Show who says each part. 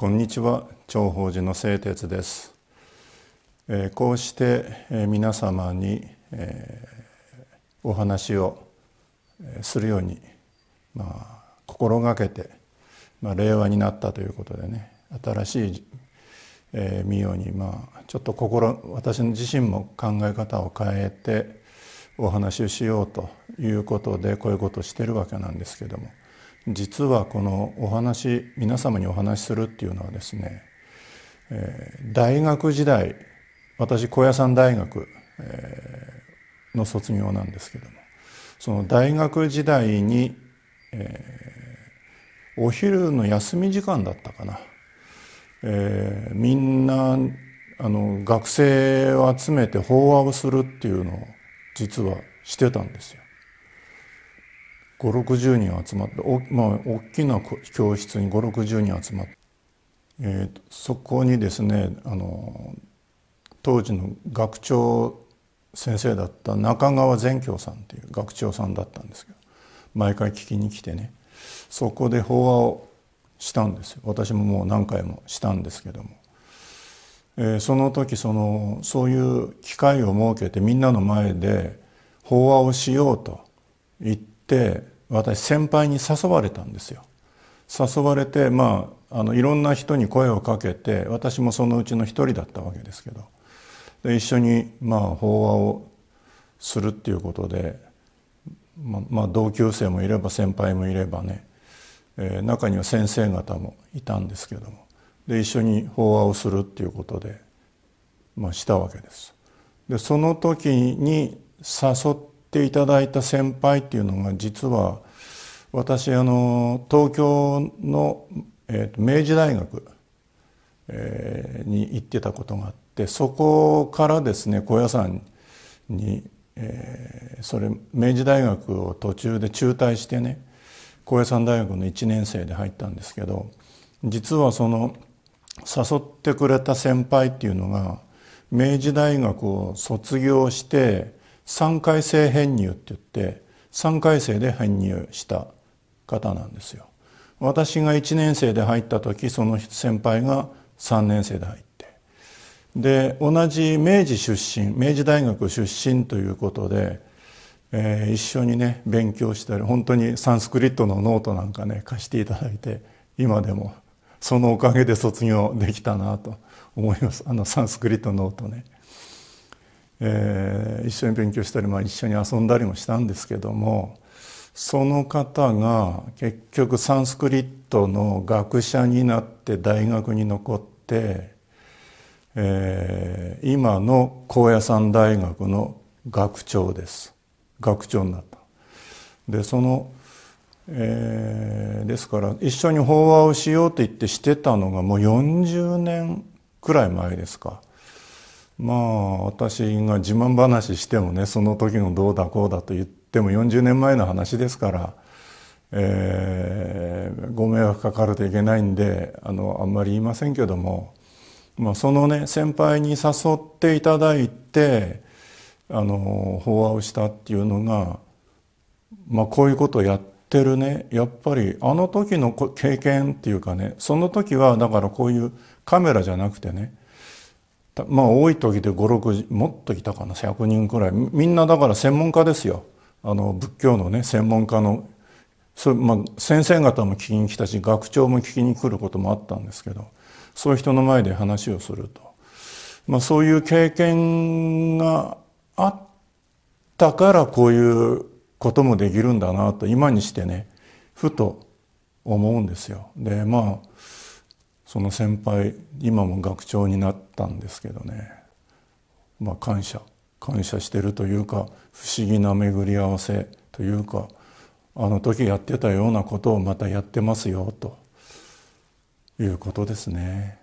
Speaker 1: こんにちは長宝寺の清哲です、えー、こうして、えー、皆様に、えー、お話をするように、まあ、心がけて、まあ、令和になったということでね新しい、えー、見ように、まあ、ちょっと心私自身も考え方を変えてお話をしようということでこういうことをしてるわけなんですけども。実はこのお話皆様にお話しするっていうのはですね、えー、大学時代私高野山大学、えー、の卒業なんですけどもその大学時代に、えー、お昼の休み時間だったかな、えー、みんなあの学生を集めて法話をするっていうのを実はしてたんですよ。560人集まってお、まあ、大きな教室に560人集まって、えー、そこにですねあの当時の学長先生だった中川善教さんっていう学長さんだったんですけど毎回聞きに来てねそこで法話をしたんですよ私ももう何回もしたんですけども、えー、その時そのそういう機会を設けてみんなの前で法話をしようと言ってって私先輩に誘われたんですよ。誘われてまああのいろんな人に声をかけて私もそのうちの一人だったわけですけどで一緒にまあ法話をするっていうことで、ま、まあ同級生もいれば先輩もいればね、えー、中には先生方もいたんですけどもで一緒に法話をするっていうことで、まあ、したわけです。でその時に誘っていただいた先輩っていうのが実は私あの東京の、えー、明治大学、えー、に行ってたことがあってそこからですね高野山に、えー、それ明治大学を途中で中退してね高野山大学の1年生で入ったんですけど実はその誘ってくれた先輩っていうのが明治大学を卒業して3回生編入って言って3回生で編入した方なんですよ。私が1年生で入った時その先輩が3年生で入ってで同じ明治出身明治大学出身ということで、えー、一緒にね勉強したり本当にサンスクリットのノートなんかね貸していただいて今でもそのおかげで卒業できたなと思いますあのサンスクリットノートね。えー、一緒に勉強したり、まあ、一緒に遊んだりもしたんですけどもその方が結局サンスクリットの学者になって大学に残って、えー、今の高野山大学の学長です学長になった。でそのえー、ですから一緒に法話をしようと言ってしてたのがもう40年くらい前ですかまあ私が自慢話してもねその時のどうだこうだと言っても40年前の話ですから、えー、ご迷惑かかるといけないんであのあんまり言いませんけども、まあ、そのね先輩に誘っていただいてあの法話をしたっていうのが、まあ、こういうことをやってるねやっぱりあの時の経験っていうかねその時はだからこういうカメラじゃなくてねまあ多い時で56もっといたかな100人くらいみんなだから専門家ですよあの仏教のね専門家のそまあ、先生方も聞きに来たし学長も聞きに来ることもあったんですけどそういう人の前で話をすると、まあ、そういう経験があったからこういうこともできるんだなと今にしてねふと思うんですよ。でまあその先輩今も学長になったんですけどねまあ感謝感謝してるというか不思議な巡り合わせというかあの時やってたようなことをまたやってますよということですね。